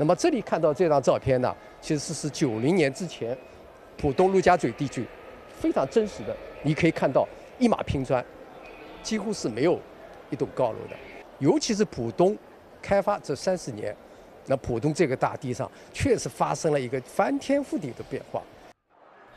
那么这里看到这张照片呢，其实是是九零年之前，浦东陆家嘴地区非常真实的，你可以看到一马平川，几乎是没有一栋高楼的，尤其是浦东开发这三十年，那浦东这个大地上确实发生了一个翻天覆地的变化。